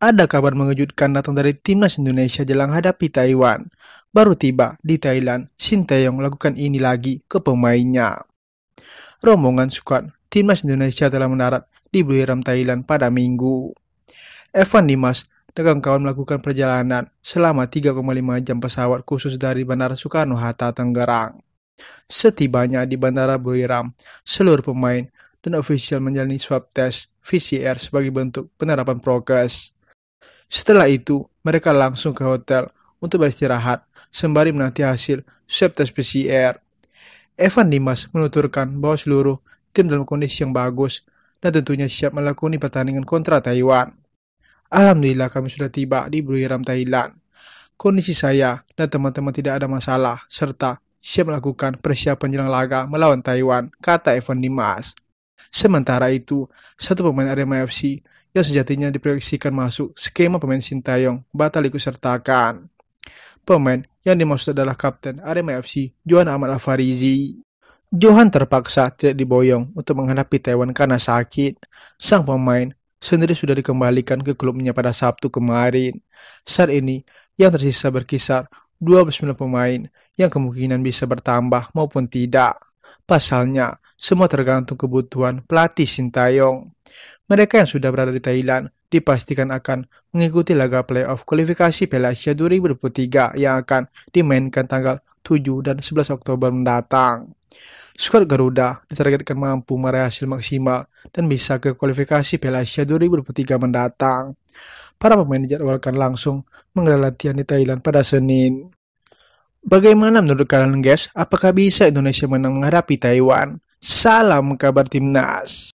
ada kabar mengejutkan datang dari timnas Indonesia jelang hadapi Taiwan. Baru tiba di Thailand, Shin Taeyong lakukan ini lagi ke pemainnya. Rombongan Sukan, timnas Indonesia telah mendarat di Buriram Thailand pada minggu. Evan Dimas dengan kawan melakukan perjalanan selama 3,5 jam pesawat khusus dari Bandara Soekarno-Hatta, Tangerang. Setibanya di Bandara Buriram, seluruh pemain dan ofisial menjalani swab test VCR sebagai bentuk penerapan prokes. Setelah itu, mereka langsung ke hotel untuk beristirahat sembari menanti hasil swab tes PCR. Evan Dimas menuturkan bahwa seluruh tim dalam kondisi yang bagus dan tentunya siap melakoni pertandingan kontra Taiwan. Alhamdulillah kami sudah tiba di Buriram, Thailand. Kondisi saya dan teman-teman tidak ada masalah serta siap melakukan persiapan jelang laga melawan Taiwan, kata Evan Dimas. Sementara itu, satu pemain Arema FC yang sejatinya diproyeksikan masuk skema pemain Sintayong batal ikut sertakan. Pemain yang dimaksud adalah kapten Arema FC, Johan Ahmad Afarizi. Johan terpaksa tidak diboyong untuk menghadapi Taiwan karena sakit. Sang pemain sendiri sudah dikembalikan ke klubnya pada Sabtu kemarin. Saat ini, yang tersisa berkisar 29 pemain yang kemungkinan bisa bertambah maupun tidak. Pasalnya, semua tergantung kebutuhan pelatih Sintayong. Mereka yang sudah berada di Thailand dipastikan akan mengikuti laga playoff kualifikasi Piala Asia 2023 yang akan dimainkan tanggal 7 dan 11 Oktober mendatang. Skuad Garuda ditargetkan mampu meraih hasil maksimal dan bisa ke kualifikasi Piala Asia 2023 mendatang. Para pemain dijadwalkan langsung menggelar latihan di Thailand pada Senin. Bagaimana menurut kalian guys, apakah bisa Indonesia menang menghadapi Taiwan? Salam kabar timnas.